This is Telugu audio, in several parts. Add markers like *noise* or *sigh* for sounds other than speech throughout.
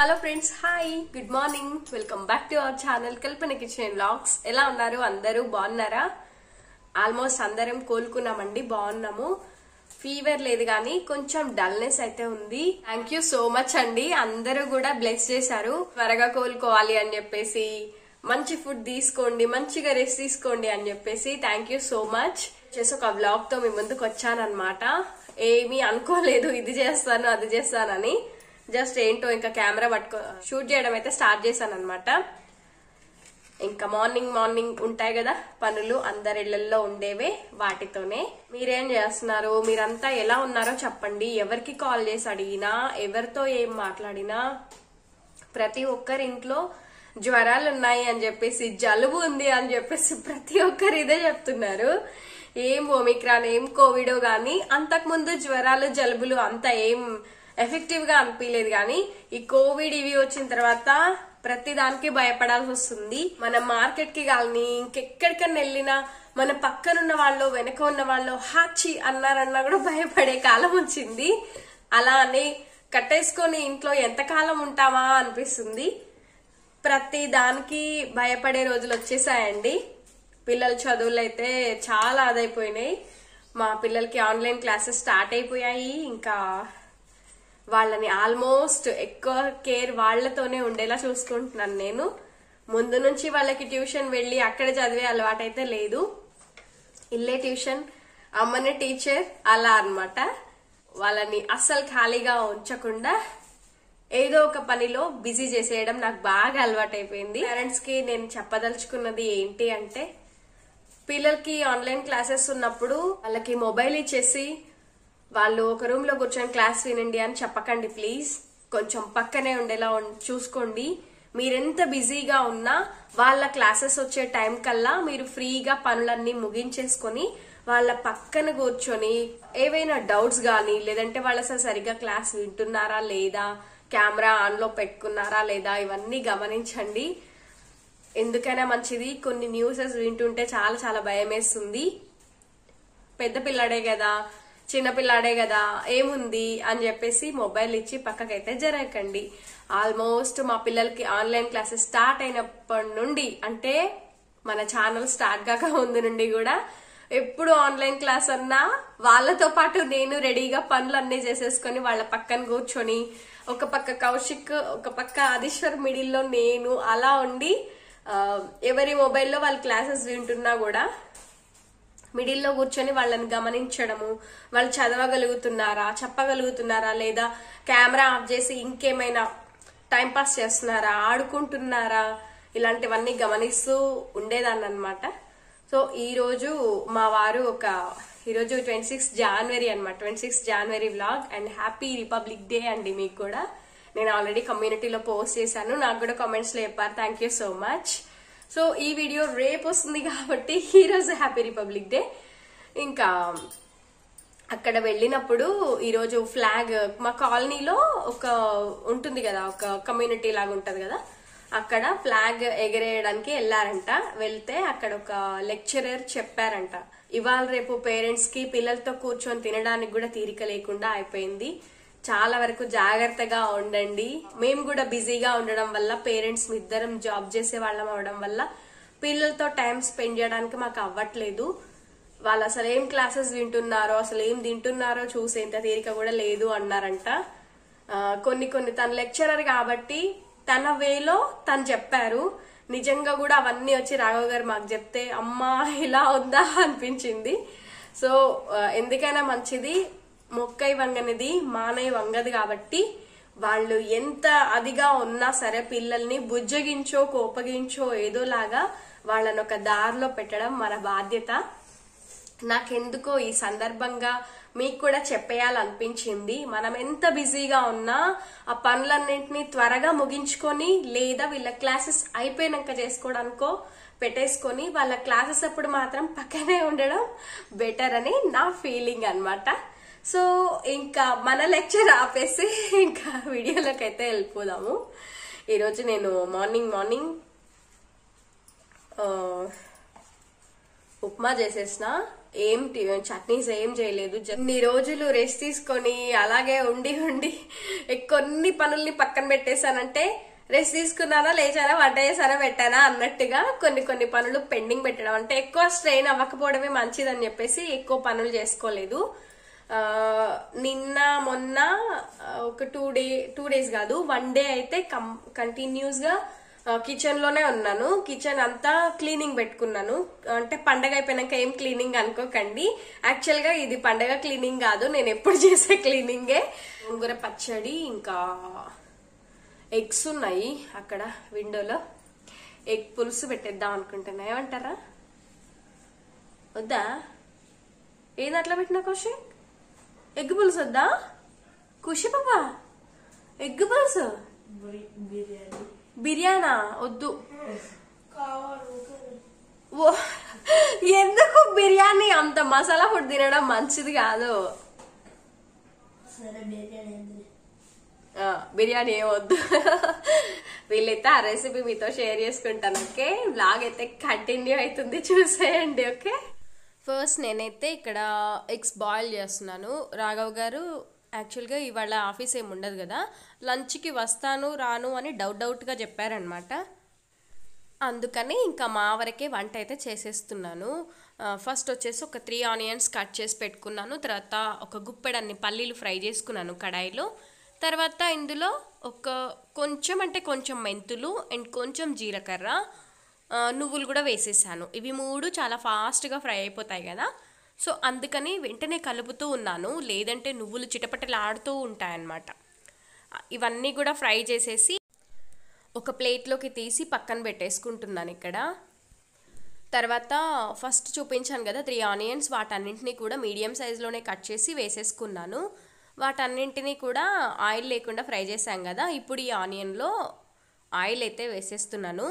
hello friends hi good morning welcome back to our channel Kalpana kitchen blogs ఎలా ఉన్నారు అందరూ బాగున్నారా ఆల్మోస్ట్ అందరం కోలుకున్నామండి బాగున్నాము ఫీవర్ లేదు కానీ కొంచెం డల్నెస్ అయితే ఉంది థ్యాంక్ యూ సో మచ్ అండి అందరూ కూడా బ్లెస్ చేశారు త్వరగా కోలుకోవాలి అని చెప్పేసి మంచి ఫుడ్ తీసుకోండి మంచిగా రెస్ట్ తీసుకోండి అని చెప్పేసి థ్యాంక్ యూ సో మచ్ చేసి ఒక వ్లాగ్ తో మీ ముందుకు వచ్చానమాట ఏమీ అనుకోలేదు ఇది చేస్తాను అది చేస్తానని జస్ట్ ఏంటో ఇంకా కెమెరా పట్టుకో షూట్ చేయడం అయితే స్టార్ట్ చేశాను అనమాట ఇంకా మార్నింగ్ మార్నింగ్ ఉంటాయి కదా పనులు ఇళ్లలో ఉండేవే వాటితోనే మీరేం చేస్తున్నారు మీరంతా ఎలా ఉన్నారో చెప్పండి ఎవరికి కాల్ చేసి అడిగినా ఎవరితో ఏం మాట్లాడినా ప్రతి ఒక్కరింట్లో జ్వరాలు ఉన్నాయి అని చెప్పేసి జలుబు ఉంది అని చెప్పేసి ప్రతి ఒక్కరు ఇదే చెప్తున్నారు ఏం ఓమిక్రాన్ ఏం కోవిడో కానీ అంతకుముందు జ్వరాలు జలుబులు అంత ఏం ఎఫెక్టివ్గా అనిపించలేదు కానీ ఈ కోవిడ్ ఇవి వచ్చిన తర్వాత ప్రతి దానికి భయపడాల్సి వస్తుంది మార్కెట్ మార్కెట్కి కానీ ఇంకెక్కడికన్నా వెళ్ళినా మన పక్కనున్న వాళ్ళు వెనక ఉన్న వాళ్ళు హాచి అన్నారన్నా కూడా భయపడే కాలం వచ్చింది అలా అని కట్టేసుకొని ఇంట్లో ఎంతకాలం ఉంటామా అనిపిస్తుంది ప్రతి దానికి భయపడే రోజులు వచ్చేసాయండి పిల్లల చదువులు అయితే చాలా అదైపోయినాయి మా పిల్లలకి ఆన్లైన్ క్లాసెస్ స్టార్ట్ అయిపోయాయి ఇంకా వాళ్ళని ఆల్మోస్ట్ ఎక్కువ కేర్ వాళ్లతోనే ఉండేలా చూసుకుంటున్నాను నేను ముందు నుంచి వాళ్ళకి ట్యూషన్ వెళ్ళి అక్కడ చదివే అలవాటైతే లేదు ఇల్లే ట్యూషన్ అమ్మనే టీచర్ అలా అనమాట వాళ్ళని అస్సలు ఖాళీగా ఉంచకుండా ఏదో ఒక పనిలో బిజీ చేసేయడం నాకు బాగా అలవాటైపోయింది పేరెంట్స్ కి నేను చెప్పదలుచుకున్నది ఏంటి అంటే పిల్లలకి ఆన్లైన్ క్లాసెస్ ఉన్నప్పుడు వాళ్ళకి మొబైల్ ఇచ్చేసి వాళ్ళు ఒక రూమ్ లో కూర్చొని క్లాస్ వినండి అని చెప్పకండి ప్లీజ్ కొంచెం పక్కనే ఉండేలా చూసుకోండి మీరెంత బిజీగా ఉన్నా వాళ్ళ క్లాసెస్ వచ్చే టైం కల్లా మీరు ఫ్రీగా పనులన్నీ ముగించేసుకొని వాళ్ళ పక్కన కూర్చొని ఏవైనా డౌట్స్ కానీ లేదంటే వాళ్ళు అసలు సరిగ్గా క్లాస్ వింటున్నారా లేదా కెమెరా ఆన్లో పెట్టుకున్నారా లేదా ఇవన్నీ గమనించండి ఎందుకైనా మంచిది కొన్ని న్యూసెస్ వింటుంటే చాలా చాలా భయం వేస్తుంది పెద్ద పిల్లడే కదా చిన్నపిల్లాడే కదా ఏముంది అని చెప్పేసి మొబైల్ ఇచ్చి పక్కకైతే జరగకండి ఆల్మోస్ట్ మా పిల్లలకి ఆన్లైన్ క్లాసెస్ స్టార్ట్ అయినప్పటి నుండి అంటే మన ఛానల్ స్టార్ట్ కాక ముందు నుండి కూడా ఎప్పుడు ఆన్లైన్ క్లాస్ అన్నా వాళ్ళతో పాటు నేను రెడీగా పనులు అన్నీ చేసేసుకొని వాళ్ళ పక్కన కూర్చొని ఒక పక్క కౌశిక్ ఒక పక్క అధీశ్వర్ మిడిల్లో నేను అలా ఉండి ఎవరి మొబైల్లో వాళ్ళ క్లాసెస్ వింటున్నా కూడా మిడిల్లో కూర్చొని వాళ్ళని గమనించడము వాళ్ళు చదవగలుగుతున్నారా చెప్పగలుగుతున్నారా లేదా కెమెరా ఆఫ్ చేసి ఇంకేమైనా టైంపాస్ చేస్తున్నారా ఆడుకుంటున్నారా ఇలాంటివన్నీ గమనిస్తూ ఉండేదాన్ని అనమాట సో ఈరోజు మా వారు ఒక ఈరోజు ట్వంటీ సిక్స్ జాన్వరి అనమాట twenty six January blog and happy republic day అండి మీకు కూడా నేను ఆల్రెడీ కమ్యూనిటీలో పోస్ట్ చేశాను నాకు కూడా కామెంట్స్లో చెప్పారు thank you so much so ఈ వీడియో రేపు వస్తుంది కాబట్టి ఈరోజు హ్యాపీ రిపబ్లిక్ డే ఇంకా అక్కడ వెళ్ళినప్పుడు ఈరోజు ఫ్లాగ్ మా కాలనీలో ఒక ఉంటుంది కదా ఒక కమ్యూనిటీ లాగా ఉంటుంది కదా అక్కడ ఫ్లాగ్ ఎగరేయడానికి వెళ్ళారంట వెళ్తే అక్కడ ఒక లెక్చరర్ చెప్పారంట ఇవాళ రేపు పేరెంట్స్కి పిల్లలతో కూర్చొని తినడానికి కూడా తీరిక లేకుండా అయిపోయింది చాలా వరకు జాగ్రత్తగా ఉండండి మేము కూడా బిజీగా ఉండడం వల్ల పేరెంట్స్ ఇద్దరం జాబ్ చేసే వాళ్ళం అవడం వల్ల పిల్లలతో టైం స్పెండ్ చేయడానికి మాకు అవ్వట్లేదు వాళ్ళు అసలు ఏం క్లాసెస్ వింటున్నారో అసలు ఏం తింటున్నారో చూసేంత తీరిక కూడా లేదు అన్నారంట కొన్ని కొన్ని తన లెక్చరర్ కాబట్టి తన వేలో తను చెప్పారు నిజంగా కూడా అవన్నీ వచ్చి రాఘవ్ గారు మాకు చెప్తే అమ్మా ఇలా ఉందా అనిపించింది సో ఎందుకైనా మంచిది మొక్కై వంగనిది మానై వంగదు కాబట్టి వాళ్ళు ఎంత అదిగా ఉన్నా సరే పిల్లల్ని బుజ్జగించో కోపగించో ఏదోలాగా వాళ్ళని ఒక దారిలో పెట్టడం మన బాధ్యత నాకెందుకో ఈ సందర్భంగా మీకు కూడా చెప్పేయాలనిపించింది మనం ఎంత బిజీగా ఉన్నా ఆ పనులన్నింటినీ త్వరగా ముగించుకొని లేదా వీళ్ళ క్లాసెస్ అయిపోయినాక చేసుకోవడానికో పెట్టేసుకొని వాళ్ళ క్లాసెస్ అప్పుడు మాత్రం పక్కనే ఉండడం బెటర్ అని నా ఫీలింగ్ అనమాట సో ఇంకా మన లెక్చర్ ఆపేసి ఇంకా వీడియోలోకి అయితే వెళ్ళిపోదాము ఈరోజు నేను మార్నింగ్ మార్నింగ్ ఉప్మా చేసేసిన ఏం చట్నీస్ ఏం చేయలేదు ఇన్ని రోజులు రెస్ట్ తీసుకొని అలాగే ఉండి ఉండి కొన్ని పనుల్ని పక్కన పెట్టేశానంటే రెస్ట్ తీసుకున్నానా లేచారా వంట చేసారా పెట్టానా అన్నట్టుగా కొన్ని కొన్ని పనులు పెండింగ్ పెట్టడం అంటే ఎక్కువ స్ట్రెయిన్ అవ్వకపోవడమే మంచిదని చెప్పేసి ఎక్కువ పనులు చేసుకోలేదు నిన్న మొన్న ఒక టూ డే టూ డేస్ కాదు వన్ డే అయితే కం కంటిన్యూస్గా కిచెన్ లోనే ఉన్నాను కిచెన్ అంతా క్లీనింగ్ పెట్టుకున్నాను అంటే పండగ అయిపోయినాక ఏం క్లీనింగ్ అనుకోకండి యాక్చువల్ గా ఇది పండగ క్లీనింగ్ కాదు నేను ఎప్పుడు చేసే క్లీనింగే ఉంగుర పచ్చడి ఇంకా ఎగ్స్ ఉన్నాయి అక్కడ విండోలో ఎగ్ పులుసు పెట్టేద్దాం అనుకుంటున్నా ఏమంటారా వద్దా ఏది అట్లా పెట్టినా క్వశ్చన్ ఎగ్ పులుసు వద్దా ఖుషి పాపా ఎగ్ పులుసు బిర్యానా వద్దు ఎందుకు బిర్యానీ అంత మసాలా ఫుడ్ తినడం మంచిది కాదు బిర్యానీ ఏమొద్దు వీళ్ళైతే ఆ రెసిపీ మీతో షేర్ చేసుకుంటాను ఓకే బ్లాగ్ అయితే కంటిన్యూ అవుతుంది చూసేయండి ఓకే ఫస్ట్ నేనైతే ఇక్కడ ఎగ్స్ బాయిల్ చేస్తున్నాను రాఘవ్ గారు యాక్చువల్గా ఇవాళ ఆఫీస్ ఏమి ఉండదు కదా లంచ్కి వస్తాను రాను అని డౌట్ డౌట్గా చెప్పారనమాట అందుకని ఇంకా మా వరకే వంట అయితే చేసేస్తున్నాను ఫస్ట్ వచ్చేసి ఒక త్రీ ఆనియన్స్ కట్ చేసి పెట్టుకున్నాను తర్వాత ఒక గుప్పెడన్ని పల్లీలు ఫ్రై చేసుకున్నాను కడాయిలో తర్వాత ఇందులో ఒక కొంచెం అంటే కొంచెం మెంతులు అండ్ కొంచెం జీలకర్ర నువ్వులు కూడా వేసేసాను ఇవి మూడు చాలా ఫాస్ట్గా ఫ్రై అయిపోతాయి కదా సో అందుకని వెంటనే కలుపుతూ ఉన్నాను లేదంటే నువ్వులు చిటపటలాడుతూ ఉంటాయన్నమాట ఇవన్నీ కూడా ఫ్రై చేసేసి ఒక ప్లేట్లోకి తీసి పక్కన పెట్టేసుకుంటున్నాను ఇక్కడ తర్వాత ఫస్ట్ చూపించాను కదా త్రీ ఆనియన్స్ వాటన్నింటినీ కూడా మీడియం సైజులోనే కట్ చేసి వేసేసుకున్నాను వాటన్నింటినీ కూడా ఆయిల్ లేకుండా ఫ్రై చేశాం కదా ఇప్పుడు ఈ ఆనియన్లో ఆయిల్ అయితే వేసేస్తున్నాను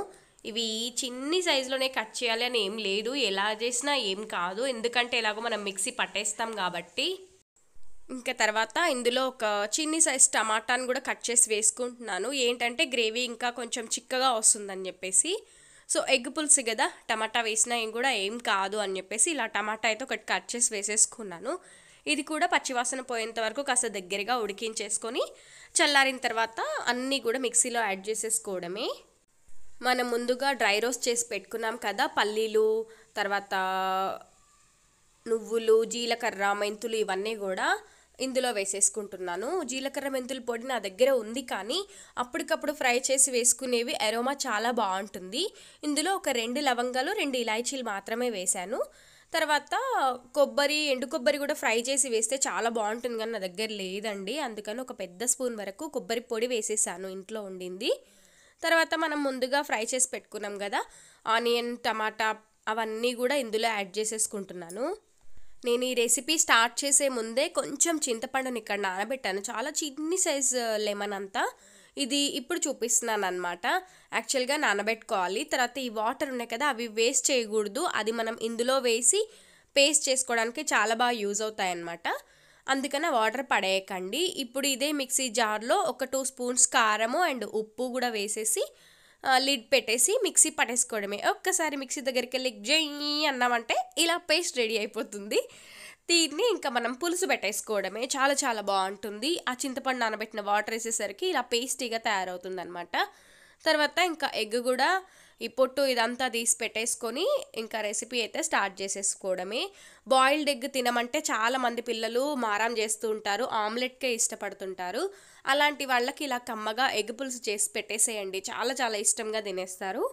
ఇవి చిన్ని సైజులోనే కట్ చేయాలి అని ఏం లేదు ఎలా చేసినా ఏం కాదు ఎందుకంటే ఎలాగో మనం మిక్సీ పట్టేస్తాం కాబట్టి ఇంకా తర్వాత ఇందులో ఒక చిన్ని సైజ్ టమాటాని కూడా కట్ చేసి వేసుకుంటున్నాను ఏంటంటే గ్రేవీ ఇంకా కొంచెం చిక్కగా వస్తుందని చెప్పేసి సో ఎగ్ పులుసు కదా టమాటా వేసినా ఏం కూడా ఏం కాదు అని చెప్పేసి ఇలా టమాటా అయితే ఒకటి కట్ చేసి వేసేసుకున్నాను ఇది కూడా పచ్చివాసన పోయేంత వరకు కాస్త దగ్గరగా ఉడికించేసుకొని చల్లారిన తర్వాత అన్నీ కూడా మిక్సీలో యాడ్ చేసేసుకోవడమే మనం ముందుగా డ్రై రోస్ట్ చేసి పెట్టుకున్నాం కదా పల్లీలు తర్వాత నువ్వులు జీలకర్ర మెంతులు ఇవన్నీ కూడా ఇందులో వేసేసుకుంటున్నాను జీలకర్ర మెంతుల పొడి నా దగ్గర ఉంది కానీ అప్పటికప్పుడు ఫ్రై చేసి వేసుకునేవి ఎరోమా చాలా బాగుంటుంది ఇందులో ఒక రెండు లవంగాలు రెండు ఇలాయచీలు మాత్రమే వేశాను తర్వాత కొబ్బరి ఎండు కొబ్బరి కూడా ఫ్రై చేసి వేస్తే చాలా బాగుంటుంది కానీ నా దగ్గర లేదండి అందుకని ఒక పెద్ద స్పూన్ వరకు కొబ్బరి పొడి వేసేసాను ఇంట్లో ఉండింది తర్వాత మనం ముందుగా ఫ్రై చేసి పెట్టుకున్నాం కదా ఆనియన్ టమాటా అవన్నీ కూడా ఇందులో యాడ్ చేసేసుకుంటున్నాను నేను ఈ రెసిపీ స్టార్ట్ చేసే ముందే కొంచెం చింతపండుని ఇక్కడ నానబెట్టాను చాలా చిన్ని సైజ్ లెమన్ అంతా ఇది ఇప్పుడు చూపిస్తున్నాను అనమాట యాక్చువల్గా నానబెట్టుకోవాలి తర్వాత ఈ వాటర్ ఉన్నాయి కదా అవి వేస్ట్ చేయకూడదు అది మనం ఇందులో వేసి పేస్ట్ చేసుకోవడానికి చాలా బాగా యూజ్ అవుతాయి అన్నమాట అందుకనే వాటర్ పడేయకండి ఇప్పుడు ఇదే మిక్సీ జార్లో ఒక టూ స్పూన్స్ కారము అండ్ ఉప్పు కూడా వేసేసి లిడ్ పెట్టేసి మిక్సీ పట్టేసుకోవడమే ఒక్కసారి మిక్సీ దగ్గరికి వెళ్ళి జై అన్నామంటే ఇలా పేస్ట్ రెడీ అయిపోతుంది దీన్ని ఇంకా మనం పులుసు పెట్టేసుకోవడమే చాలా చాలా బాగుంటుంది ఆ చింతపండు నానబెట్టిన వాటర్ వేసేసరికి ఇలా పేస్టీగా తయారవుతుంది అనమాట తర్వాత ఇంకా ఎగ్ కూడా ఈ పొట్టు ఇదంతా తీసి పెట్టేసుకొని ఇంకా రెసిపీ అయితే స్టార్ట్ చేసేసుకోవడమే బాయిల్డ్ ఎగ్ తినమంటే చాలామంది పిల్లలు మారం చేస్తూ ఉంటారు ఆమ్లెట్కే ఇష్టపడుతుంటారు అలాంటి వాళ్ళకి ఇలా కమ్మగా ఎగ్ పులుసు చేసి పెట్టేసేయండి చాలా చాలా ఇష్టంగా తినేస్తారు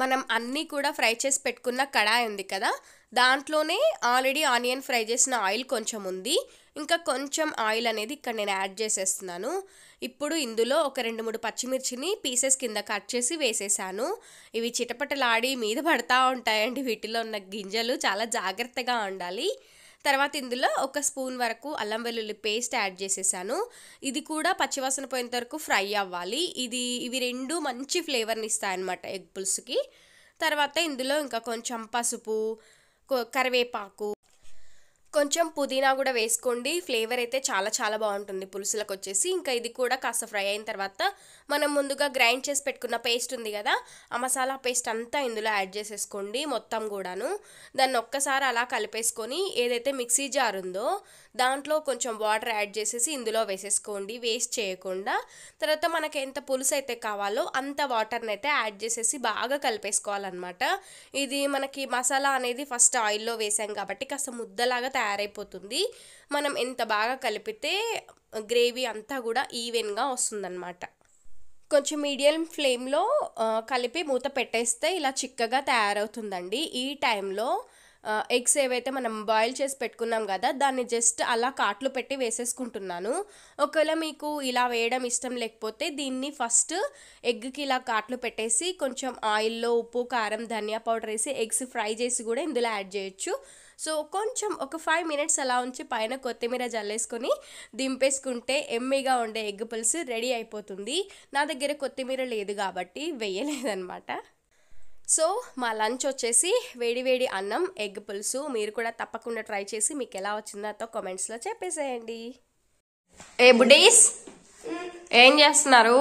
మనం అన్నీ కూడా ఫ్రై చేసి పెట్టుకున్న కడాయి ఉంది కదా దాంట్లోనే ఆల్రెడీ ఆనియన్ ఫ్రై చేసిన ఆయిల్ కొంచెం ఉంది ఇంకా కొంచెం ఆయిల్ అనేది ఇక్కడ నేను యాడ్ చేసేస్తున్నాను ఇప్పుడు ఇందులో ఒక రెండు మూడు పచ్చిమిర్చిని పీసెస్ కింద కట్ చేసి వేసేసాను ఇవి చిటపటలాడి మీద పడతా ఉంటాయండి వీటిలో ఉన్న గింజలు చాలా జాగ్రత్తగా ఉండాలి తర్వాత ఇందులో ఒక స్పూన్ వరకు అల్లం వెల్లుల్లి పేస్ట్ యాడ్ చేసేసాను ఇది కూడా పచ్చివాసన పోయేంత వరకు ఫ్రై అవ్వాలి ఇది ఇవి రెండు మంచి ఫ్లేవర్ని ఇస్తాయన్నమాట ఎగ్ పులుసుకి తర్వాత ఇందులో ఇంకా కొంచెం పసుపు కరివేపాకు కొంచెం పుదీనా కూడా వేసుకోండి ఫ్లేవర్ అయితే చాలా చాలా బాగుంటుంది పులుసులకు వచ్చేసి ఇంకా ఇది కూడా కాస్త ఫ్రై అయిన తర్వాత మనం ముందుగా గ్రైండ్ చేసి పెట్టుకున్న పేస్ట్ ఉంది కదా ఆ మసాలా పేస్ట్ అంతా ఇందులో యాడ్ చేసేసుకోండి మొత్తం కూడాను దాన్ని ఒక్కసారి అలా కలిపేసుకొని ఏదైతే మిక్సీ జార్ ఉందో దాంట్లో కొంచెం వాటర్ యాడ్ చేసేసి ఇందులో వేసేసుకోండి వేస్ట్ చేయకుండా తర్వాత మనకి ఎంత పులుసు అయితే కావాలో అంత వాటర్ని అయితే యాడ్ చేసేసి బాగా కలిపేసుకోవాలన్నమాట ఇది మనకి మసాలా అనేది ఫస్ట్ ఆయిల్లో వేసాం కాబట్టి కాస్త ముద్దలాగా తయారైపోతుంది మనం ఎంత బాగా కలిపితే గ్రేవీ అంతా కూడా ఈవెన్గా వస్తుందన్నమాట కొంచెం మీడియం ఫ్లేమ్లో కలిపి మూత పెట్టేస్తే ఇలా చిక్కగా తయారవుతుందండి ఈ టైంలో ఎగ్స్ ఏవైతే మనం బాయిల్ చేసి పెట్టుకున్నాం కదా దాన్ని జస్ట్ అలా కాట్లు పెట్టి వేసేసుకుంటున్నాను ఒకవేళ మీకు ఇలా వేయడం ఇష్టం లేకపోతే దీన్ని ఫస్ట్ ఎగ్కి ఇలా కాట్లు పెట్టేసి కొంచెం ఆయిల్లో ఉప్పు కారం ధనియా పౌడర్ వేసి ఎగ్స్ ఫ్రై చేసి కూడా ఇందులో యాడ్ చేయొచ్చు సో కొంచెం ఒక ఫైవ్ మినిట్స్ అలా ఉంచి పైన కొత్తిమీర జల్లేసుకొని దింపేసుకుంటే ఎమ్మెగా ఉండే ఎగ్ పులుసు రెడీ అయిపోతుంది నా దగ్గర కొత్తిమీర లేదు కాబట్టి వేయలేదన్నమాట సో మా లంచ్ వచ్చేసి వేడి వేడి అన్నం ఎగ్ పులుసు మీరు కూడా తప్పకుండా ట్రై చేసి మీకు ఎలా వచ్చిందో కామెంట్స్లో చెప్పేసేయండి ఏ బుడీస్ ఏం చేస్తున్నారు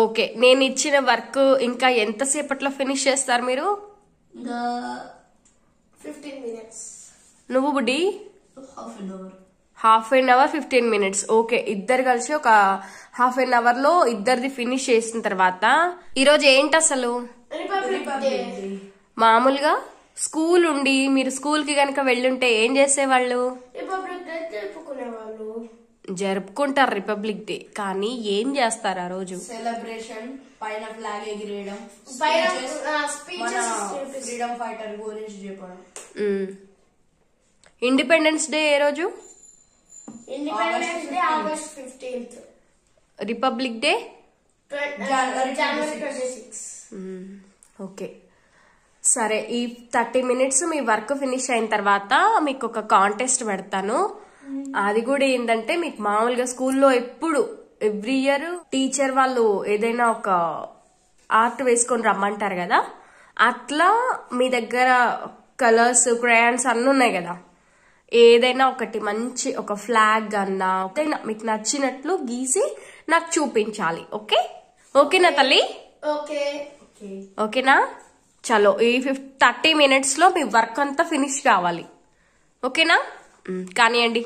ఓకే నేను ఇచ్చిన వర్క్ ఇంకా ఎంతసేపట్లో ఫినిష్ చేస్తారు మీరు నువ్వు బుడ్డి half an hour fifteen minutes okay ఇద్దరు కలిసి ఒక హాఫ్ అన్ అవర్ లో ఇద్దరిది ఫినిష్ చేసిన తర్వాత ఈరోజు ఏంటి అసలు మామూలుగా స్కూల్ ఉండి మీరు స్కూల్ కి కనుక వెళ్ళుంటే ఏం చేసేవాళ్ళు జరుపుకుంటారు రిపబ్లిక్ డే కానీ ఏం చేస్తారు ఆ రోజు సెలబ్రేషన్ పైన ఫ్లాగ్ ఎగిరేయడం పైన స్పీచెస్ ఫ్రీడమ్ ఫైటర్ గురించి చెప్పడం ఇండిపెండెన్స్ డే ఏ రోజు independence day August fifteenth republic day జనవరి ట్వంటీ సిక్స్ ఓకే సరే ఈ థర్టీ మినిట్స్ మీ వర్క్ ఫినిష్ అయిన తర్వాత మీకు ఒక కాంటెస్ట్ పెడతాను అది కూడా ఏంటంటే మీకు మామూలుగా స్కూల్లో ఎప్పుడు ఎవ్రీ ఇయర్ టీచర్ వాళ్ళు ఏదైనా ఒక ఆర్ట్ వేసుకొని రమ్మంటారు కదా అట్లా మీ దగ్గర కలర్స్ క్రయాన్స్ అన్నీ ఉన్నాయి కదా ఏదైనా ఒకటి మంచి ఒక ఫ్లాగ్ అన్నా మీకు నచ్చినట్లు గీసి నాకు చూపించాలి ఓకే ఓకేనా తల్లి ఓకే ఓకేనా చలో ఈ ఫిఫ్త్ థర్టీ మినిట్స్లో మీ వర్క్ అంతా ఫినిష్ కావాలి ఓకేనా కానివ్వండి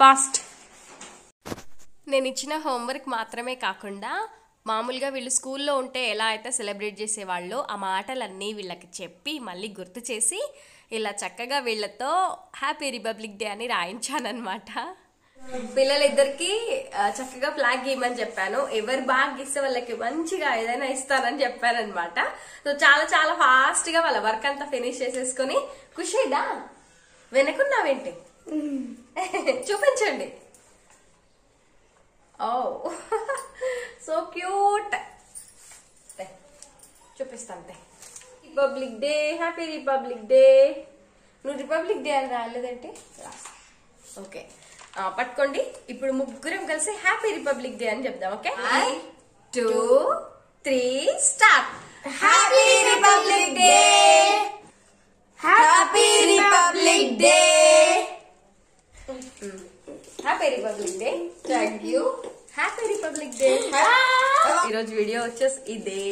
ఫాస్ట్ నేను ఇచ్చిన హోంవర్క్ మాత్రమే కాకుండా మామూలుగా వీళ్ళు స్కూల్లో ఉంటే ఎలా అయితే సెలబ్రేట్ చేసేవాళ్ళు ఆ మాటలన్నీ వీళ్ళకి చెప్పి మళ్ళీ గుర్తు చేసి ఇలా చక్కగా వీళ్ళతో హ్యాపీ రిపబ్లిక్ డే అని రాయించానమాట పిల్లలిద్దరికి చక్కగా ఫ్లాగ్ గీయమని చెప్పాను ఎవరు బాగా గీస్తే వాళ్ళకి మంచిగా ఏదైనా ఇస్తానని చెప్పానమాట సో చాలా చాలా ఫాస్ట్ గా వాళ్ళ వర్క్ అంతా ఫినిష్ చేసేసుకుని ఖుషీడా వెనకున్నావేంటి *laughs* చూపించండి ఓ సో క్యూట్ చూపిస్తాంతే republic day happy republic day నువ్వు రిపబ్లిక్ డే అని రాలేదంటే ఓకే పట్టుకోండి ఇప్పుడు ముగ్గురం కలిసి హ్యాపీ రిపబ్లిక్ డే అని చెప్దాం okay two three start happy republic day happy republic day happy republic day thank you happy republic day ఈరోజు వీడియో వచ్చేసి ఇదే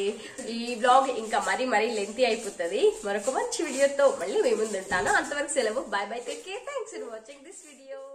ఈ బ్లాగ్ ఇంకా మరీ మరీ లెంతి అయిపోతుంది మరొక మంచి వీడియోతో మళ్ళీ మేము ముందుంటాను అంతవరకు సెలవు bye bye take care thanks for watching this video